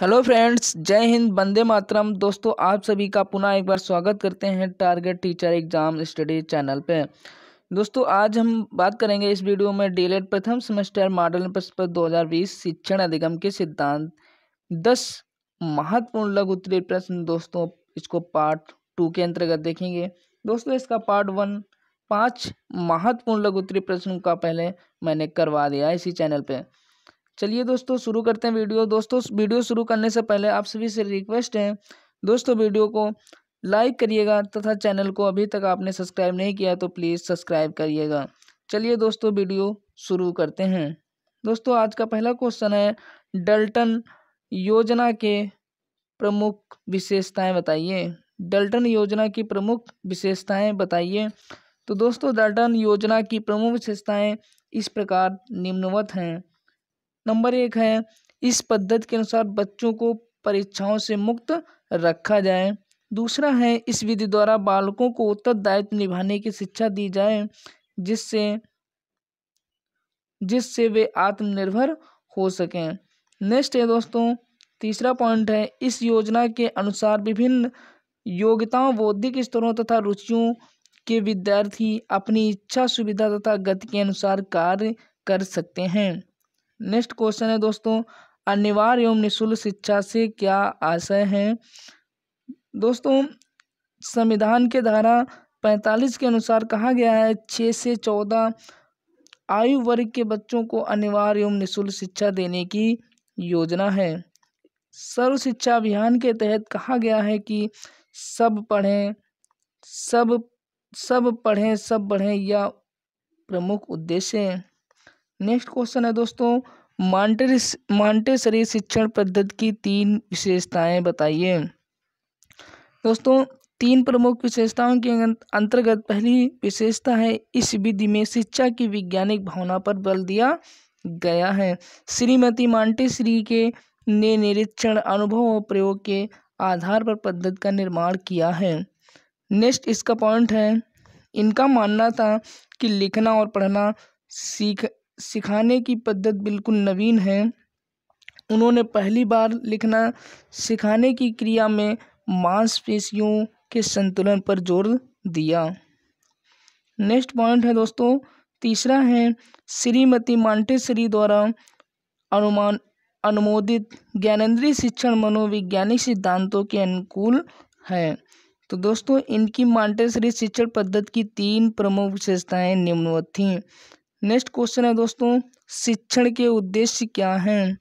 hello friends जय हिंद बंदे मातरम दोस्तों आप सभी का पुनः एक बार स्वागत करते हैं target teacher exam study channel पे दोस्तों आज हम बात करेंगे इस वीडियो में डीलेट e प्रथम सेमेस्टर मॉडल हजार 2020 शिक्षण अधिगम के सिद्धांत दस महत्वपूर्ण लघु उत्तरीय प्रश्न दोस्तों इसको पार्ट टू के अंतर्गत देखेंगे दोस्तों इसका पार्ट वन पाँच महत्वपूर्ण लघु उत्तरीय प्रश्न का पहले मैंने करवा दिया इसी चैनल पर चलिए दोस्तों शुरू करते हैं वीडियो दोस्तों वीडियो शुरू करने से पहले आप सभी से रिक्वेस्ट है दोस्तों वीडियो को लाइक करिएगा तथा चैनल को अभी तक आपने सब्सक्राइब नहीं किया तो प्लीज़ सब्सक्राइब करिएगा चलिए दोस्तों वीडियो शुरू करते हैं दोस्तों आज का पहला क्वेश्चन है डल्टन योजना के प्रमुख विशेषताएं बताइए डल्टन योजना की प्रमुख विशेषताएं बताइए तो दोस्तों डल्टन योजना की प्रमुख विशेषताएं इस प्रकार निम्नवत हैं नंबर एक है इस पद्धति के अनुसार बच्चों को परीक्षाओं से मुक्त रखा जाए दूसरा है इस विधि द्वारा बालकों को उत्तरदायित्व निभाने की शिक्षा दी जाए जिससे जिससे वे आत्मनिर्भर हो सकें नेक्स्ट है दोस्तों तीसरा पॉइंट है इस योजना के अनुसार विभिन्न योग्यताओं बौद्धिक स्तरों तथा रुचियों के विद्यार्थी अपनी इच्छा सुविधा तथा गति के अनुसार कार्य कर सकते हैं नेक्स्ट क्वेश्चन है दोस्तों अनिवार्य एवं निःशुल्क शिक्षा से क्या आशय है दोस्तों संविधान के धारा पैंतालीस के अनुसार कहा गया है छः से चौदह आयु वर्ग के बच्चों को अनिवार्य एवं निःशुल्क शिक्षा देने की योजना है सर्व शिक्षा अभियान के तहत कहा गया है कि सब पढ़ें सब सब पढ़ें सब बढ़ें या प्रमुख उद्देश्य नेक्स्ट क्वेश्चन है दोस्तों मांटे मांटेसरी शिक्षण पद्धति की तीन विशेषताएं बताइए दोस्तों तीन प्रमुख विशेषताओं के अंतर्गत पहली विशेषता है इस विधि में शिक्षा की वैज्ञानिक भावना पर बल दिया गया है श्रीमती मांटेसरी के ने निरीक्षण अनुभव और प्रयोग के आधार पर पद्धति का निर्माण किया है नेक्स्ट इसका पॉइंट है इनका मानना था कि लिखना और पढ़ना सीख सिखाने की पद्धत बिल्कुल नवीन है उन्होंने पहली बार लिखना सिखाने की क्रिया में मांसपेशियों के संतुलन पर जोर दिया नेक्स्ट पॉइंट है दोस्तों तीसरा है श्रीमती मांटेसरी द्वारा अनुमान अनुमोदित ज्ञानेन्द्रीय शिक्षण मनोवैज्ञानिक सिद्धांतों के अनुकूल है तो दोस्तों इनकी मांटेसरी शिक्षण पद्धति की तीन प्रमुख विशेषताएं निम्नवत थीं नेक्स्ट क्वेश्चन है दोस्तों शिक्षण के उद्देश्य क्या हैं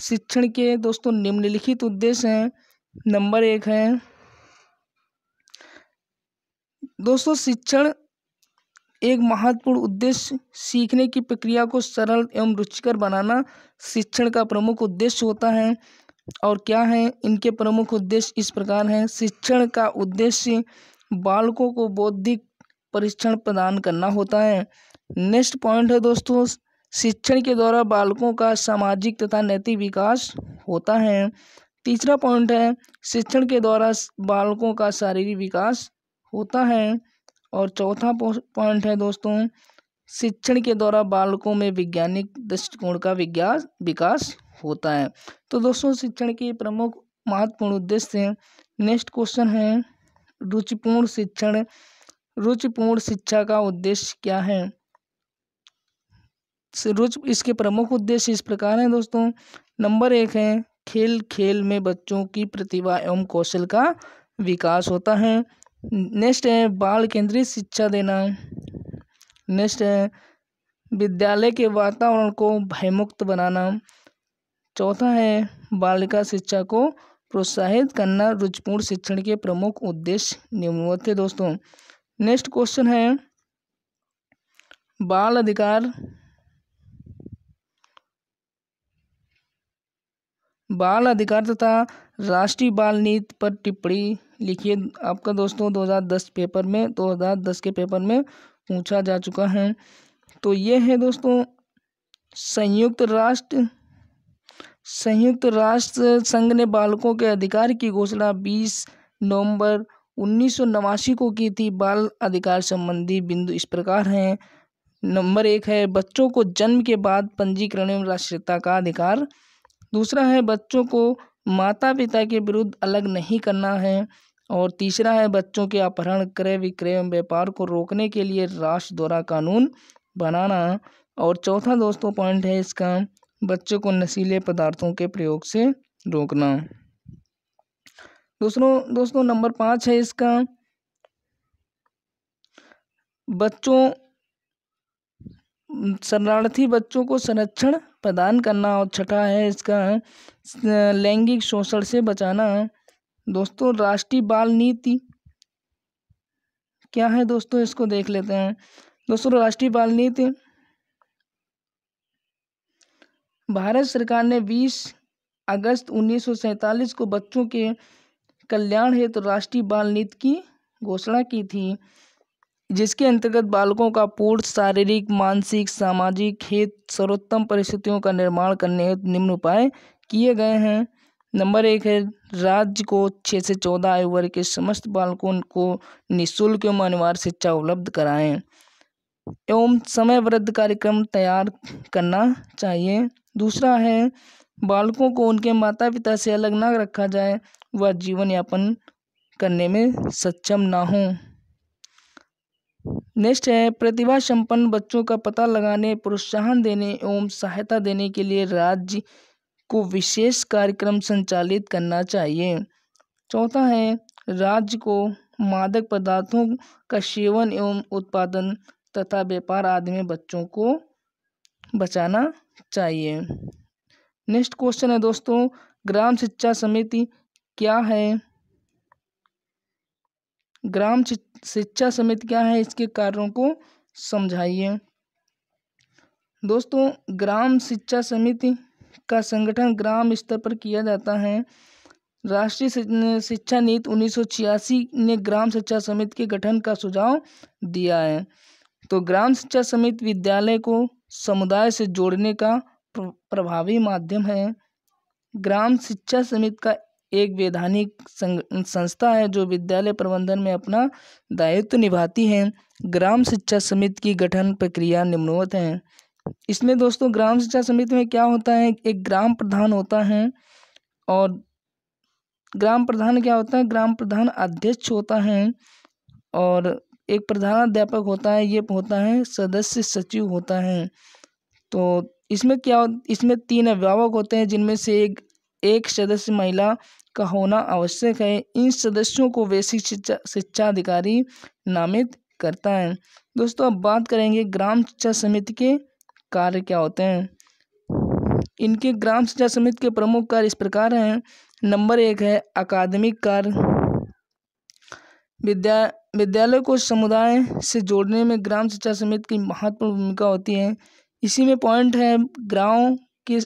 शिक्षण के दोस्तों निम्नलिखित उद्देश्य हैं नंबर एक है दोस्तों शिक्षण एक महत्वपूर्ण उद्देश्य सीखने की प्रक्रिया को सरल एवं रुचिकर बनाना शिक्षण का प्रमुख उद्देश्य होता है और क्या है इनके प्रमुख उद्देश्य इस प्रकार हैं शिक्षण का उद्देश्य बालकों को बौद्धिक परीक्षण प्रदान करना होता है नेक्स्ट पॉइंट है दोस्तों शिक्षण के द्वारा बालकों का सामाजिक तथा नैतिक विकास होता है तीसरा पॉइंट है शिक्षण के द्वारा बालकों का शारीरिक विकास होता है और चौथा पॉइंट है दोस्तों शिक्षण के द्वारा बालकों में वैज्ञानिक दृष्टिकोण का विज्ञान विकास होता है तो दोस्तों शिक्षण के प्रमुख महत्वपूर्ण उद्देश्य नेक्स्ट क्वेश्चन है रुचिपूर्ण शिक्षण रुचिपूर्ण शिक्षा का उद्देश्य क्या है रुच इसके प्रमुख उद्देश्य इस प्रकार हैं दोस्तों नंबर एक है खेल खेल में बच्चों की प्रतिभा एवं कौशल का विकास होता है नेक्स्ट है बाल केंद्रित शिक्षा देना नेक्स्ट है विद्यालय के वातावरण को भयमुक्त बनाना चौथा है बालिका शिक्षा को प्रोत्साहित करना रुचिपूर्ण शिक्षण के प्रमुख उद्देश्य निम्नवत है दोस्तों नेक्स्ट क्वेश्चन है बाल अधिकार बाल अधिकार तथा राष्ट्रीय बाल नीति पर टिप्पणी लिखिए आपका दोस्तों 2010 पेपर में 2010 के पेपर में पूछा जा चुका है तो ये है दोस्तों संयुक्त राष्ट्र संयुक्त राष्ट्र संघ ने बालकों के अधिकार की घोषणा 20 नवंबर उन्नीस को की थी बाल अधिकार संबंधी बिंदु इस प्रकार हैं नंबर एक है बच्चों को जन्म के बाद पंजीकरण एवं राष्ट्रीयता का अधिकार दूसरा है बच्चों को माता पिता के विरुद्ध अलग नहीं करना है और तीसरा है बच्चों के अपहरण क्रय विक्रय एवं व्यापार को रोकने के लिए राष्ट्र द्वारा कानून बनाना और चौथा दोस्तों पॉइंट है इसका बच्चों को नशीले पदार्थों के प्रयोग से रोकना दूसरों दोस्तों नंबर पाँच है इसका बच्चों शरणार्थी बच्चों को संरक्षण प्रदान करना और छठा है इसका लैंगिक शोषण से बचाना दोस्तों राष्ट्रीय बाल नीति क्या है दोस्तों इसको देख लेते हैं दोस्तों राष्ट्रीय बाल नीति भारत सरकार ने 20 अगस्त उन्नीस को बच्चों के कल्याण हेतु तो राष्ट्रीय बाल नीति की घोषणा की थी जिसके अंतर्गत बालकों का पूर्ण शारीरिक मानसिक सामाजिक हित सर्वोत्तम परिस्थितियों का निर्माण करने हेतु निम्न उपाय किए गए हैं नंबर एक है राज्य को छः से चौदह आयु वर्ग के समस्त बालकों को निःशुल्क एवं अनिवार्य शिक्षा उपलब्ध कराएं एवं समय वृद्ध कार्यक्रम तैयार करना चाहिए दूसरा है बालकों को उनके माता पिता से अलग ना रखा जाए वह जीवन यापन करने में सक्षम ना हों नेक्स्ट है प्रतिभा संपन्न बच्चों का पता लगाने प्रोत्साहन देने एवं सहायता देने के लिए राज्य को विशेष कार्यक्रम संचालित करना चाहिए चौथा है राज्य को मादक पदार्थों का सेवन एवं उत्पादन तथा व्यापार आदि में बच्चों को बचाना चाहिए नेक्स्ट क्वेश्चन है दोस्तों ग्राम शिक्षा समिति क्या है ग्राम शिक्षा शिक्षा समिति क्या है इसके कार्यों को समझाइए दोस्तों ग्राम शिक्षा समिति का संगठन ग्राम स्तर पर किया जाता है राष्ट्रीय शिक्षा नीति उन्नीस ने ग्राम शिक्षा समिति के गठन का सुझाव दिया है तो ग्राम शिक्षा समिति विद्यालय को समुदाय से जोड़ने का प्रभावी माध्यम है ग्राम शिक्षा समिति का एक वैधानिक संस्था है जो विद्यालय प्रबंधन में अपना दायित्व निभाती है ग्राम शिक्षा समिति की गठन प्रक्रिया निम्नवत है इसमें दोस्तों ग्राम शिक्षा समिति में क्या होता है एक ग्राम प्रधान होता है और ग्राम प्रधान क्या होता है ग्राम प्रधान अध्यक्ष होता है और एक प्रधानाध्यापक होता है ये होता है सदस्य सचिव होता है तो इसमें क्या इसमें तीन अभिभावक होते हैं जिनमें से एक एक सदस्य महिला का होना आवश्यक है इन सदस्यों को बेसिक शिक्षा शिक्षा अधिकारी नामित करता है दोस्तों अब बात करेंगे ग्राम शिक्षा समिति के कार्य क्या होते हैं इनके ग्राम शिक्षा समिति के प्रमुख कार्य इस प्रकार हैं नंबर एक है अकादमिक कार्य विद्या विद्यालय को समुदाय से जोड़ने में ग्राम शिक्षा समिति की महत्वपूर्ण भूमिका होती है इसी में पॉइंट है ग्राम कि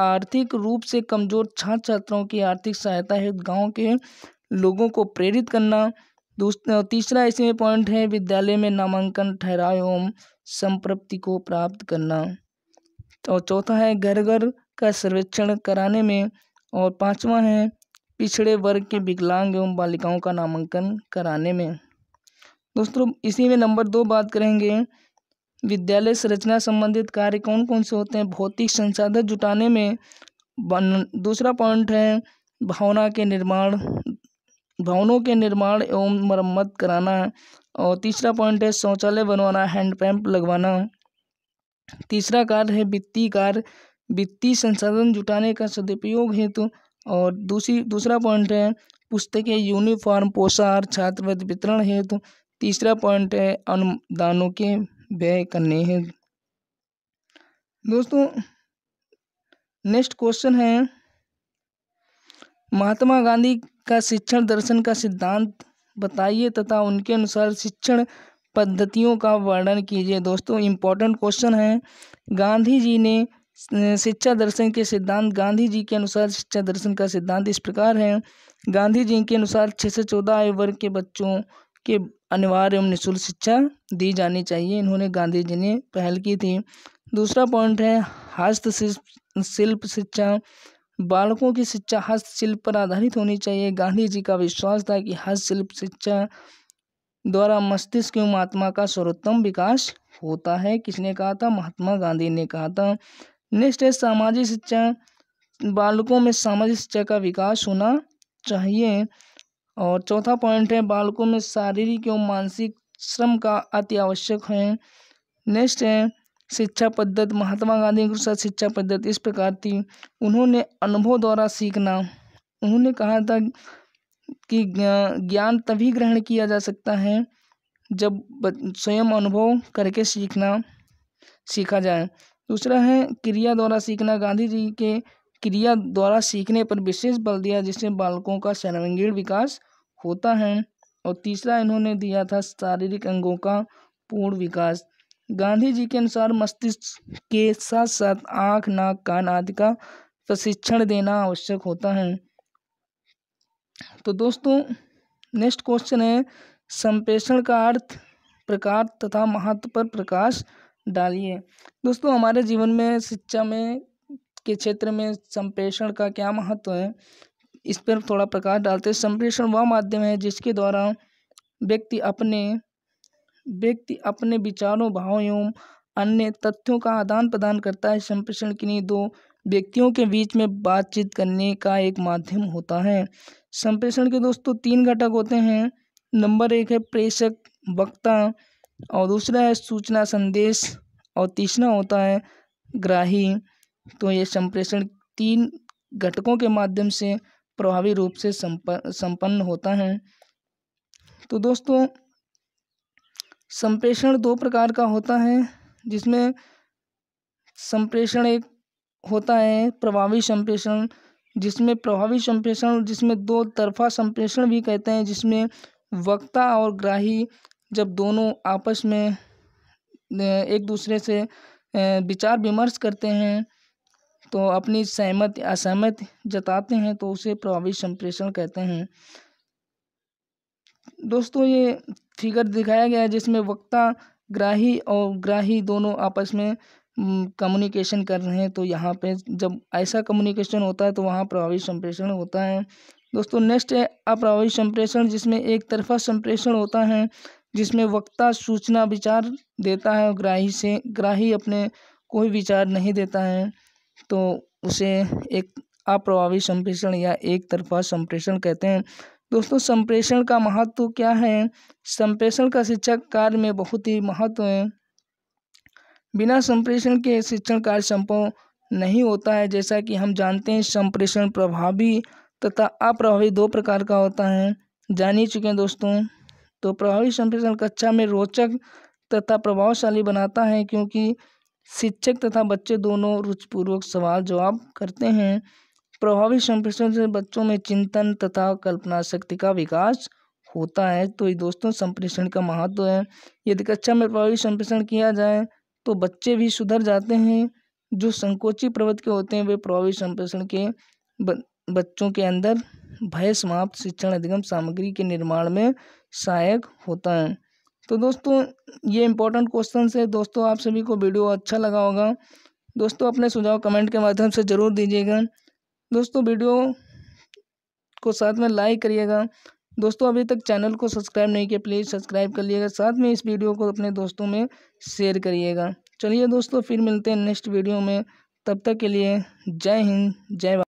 आर्थिक रूप से कमज़ोर छात्र छात्राओं की आर्थिक सहायता है गाँव के लोगों को प्रेरित करना तीसरा इसमें पॉइंट है विद्यालय में नामांकन ठहराव एवं संप्रप्ति को प्राप्त करना और चौथा है घर घर का सर्वेक्षण कराने में और पांचवा है पिछड़े वर्ग के विकलांग एवं बालिकाओं का नामांकन कराने में दोस्तों इसी में नंबर दो बात करेंगे विद्यालय संरचना संबंधित कार्य कौन कौन से होते हैं भौतिक संसाधन जुटाने में दूसरा पॉइंट है भावना के निर्माण भवनों के निर्माण एवं मरम्मत कराना और तीसरा पॉइंट है शौचालय बनवाना हैंडपम्प लगवाना तीसरा कार्य है वित्तीय कार्य वित्तीय संसाधन जुटाने का सदुपयोग हेतु और दूसरी दूसरा पॉइंट है पुस्तकें यूनिफॉर्म पोशाक छात्रवृत्ति वितरण हेतु तीसरा पॉइंट है अनुदानों के व्यय करने हैं दोस्तों नेक्स्ट क्वेश्चन है महात्मा गांधी का शिक्षण दर्शन का सिद्धांत बताइए तथा उनके अनुसार शिक्षण पद्धतियों का वर्णन कीजिए दोस्तों इम्पोर्टेंट क्वेश्चन है गांधी जी ने शिक्षा दर्शन के सिद्धांत गांधी जी के अनुसार शिक्षा दर्शन का सिद्धांत इस प्रकार है गांधी जी के अनुसार छः से चौदह आयु वर्ग के बच्चों के अनिवार्य एवं निःशुल्क शिक्षा दी जानी चाहिए इन्होंने गांधी जी ने पहल की थी दूसरा पॉइंट है हस्तशिल्प शिल्प शिक्षा बालकों की शिक्षा हस्तशिल्प पर आधारित होनी चाहिए गांधी जी का विश्वास था कि हस्तशिल्प शिक्षा द्वारा मस्तिष्क एवं आत्मा का सर्वोत्तम विकास होता है किसने कहा था महात्मा गांधी ने कहा था नेक्स्ट है सामाजिक शिक्षा बालकों में सामाजिक शिक्षा का विकास होना चाहिए और चौथा पॉइंट है बालकों में शारीरिक एवं मानसिक श्रम का अति आवश्यक है नेक्स्ट है शिक्षा पद्धति महात्मा गांधी अनुसार शिक्षा पद्धति इस प्रकार थी उन्होंने अनुभव द्वारा सीखना उन्होंने कहा था कि ज्ञान तभी ग्रहण किया जा सकता है जब स्वयं अनुभव करके सीखना सीखा जाए दूसरा है क्रिया द्वारा सीखना गांधी जी के क्रिया द्वारा सीखने पर विशेष बल दिया जिससे बालकों का सर्वांगीण विकास होता है और तीसरा इन्होंने दिया था शारीरिक अंगों का पूर्ण विकास गांधी जी के अनुसार मस्तिष्क के साथ साथ आँख नाक कान आदि का प्रशिक्षण देना आवश्यक होता है तो दोस्तों नेक्स्ट क्वेश्चन है संप्रेषण का अर्थ प्रकार तथा महत्व पर प्रकाश डालिए दोस्तों हमारे जीवन में शिक्षा में के क्षेत्र में संप्रेषण का क्या महत्व है इस पर थोड़ा प्रकाश डालते हैं संप्रेषण वह माध्यम है जिसके द्वारा व्यक्ति अपने व्यक्ति अपने विचारों भावों एवं अन्य तथ्यों का आदान प्रदान करता है संप्रेषण किन्हीं दो व्यक्तियों के बीच में बातचीत करने का एक माध्यम होता है संप्रेषण के दोस्तों तीन घटक होते हैं नंबर एक है प्रेषक वक्ता और दूसरा है सूचना संदेश और तीसरा होता है ग्राही तो ये संप्रेषण तीन घटकों के माध्यम से प्रभावी रूप से संपन्न होता है तो दोस्तों संप्रेषण दो प्रकार का होता है जिसमें संप्रेषण एक होता है प्रभावी संप्रेषण जिसमें प्रभावी संप्रेषण जिसमें दो तरफा संप्रेषण भी कहते हैं जिसमें वक्ता और ग्राही जब दोनों आपस में एक दूसरे से विचार विमर्श करते हैं तो अपनी सहमत असहमति जताते हैं तो उसे प्रभावी संप्रेषण कहते हैं दोस्तों ये फिगर दिखाया गया है जिसमें वक्ता ग्राही और ग्राही दोनों आपस में कम्युनिकेशन कर रहे हैं तो यहाँ पे जब ऐसा कम्युनिकेशन होता है तो वहाँ प्रभावी संप्रेषण होता है दोस्तों नेक्स्ट है अप्रभावी संप्रेषण जिसमें एक तरफा संप्रेषण होता है जिसमें वक्ता सूचना विचार देता है और ग्राही से ग्राही अपने कोई विचार नहीं देता है तो उसे एक अप्रभावी संप्रेषण या एक तरफा संप्रेषण कहते हैं दोस्तों संप्रेषण का महत्व क्या है संप्रेषण का शिक्षक कार्य में बहुत ही महत्व है बिना संप्रेषण के शिक्षण कार्य संभव नहीं होता है जैसा कि हम जानते हैं संप्रेषण प्रभावी तथा अप्रभावी दो प्रकार का होता है जान ही चुके हैं दोस्तों तो प्रभावी संप्रेषण कक्षा में रोचक तथा प्रभावशाली बनाता है क्योंकि शिक्षक तथा बच्चे दोनों रुचिपूर्वक सवाल जवाब करते हैं प्रभावी संप्रेषण से बच्चों में चिंतन तथा कल्पना शक्ति का विकास होता है तो ये दोस्तों संप्रेषण का महत्व है यदि कक्षा में प्रभावी संप्रेषण किया जाए तो बच्चे भी सुधर जाते हैं जो संकोची प्रवृत्ति के होते हैं वे प्रभावी संप्रेषण के बच्चों के अंदर भय समाप्त शिक्षण अधिगम सामग्री के निर्माण में सहायक होता है तो दोस्तों ये इंपॉर्टेंट क्वेश्चन है दोस्तों आप सभी को वीडियो अच्छा लगा होगा दोस्तों अपने सुझाव कमेंट के माध्यम से ज़रूर दीजिएगा दोस्तों वीडियो को साथ में लाइक करिएगा दोस्तों अभी तक चैनल को सब्सक्राइब नहीं किया प्लीज़ सब्सक्राइब कर लीजिएगा साथ में इस वीडियो को अपने दोस्तों में शेयर करिएगा चलिए दोस्तों फिर मिलते हैं नेक्स्ट वीडियो में तब तक के लिए जय हिंद जय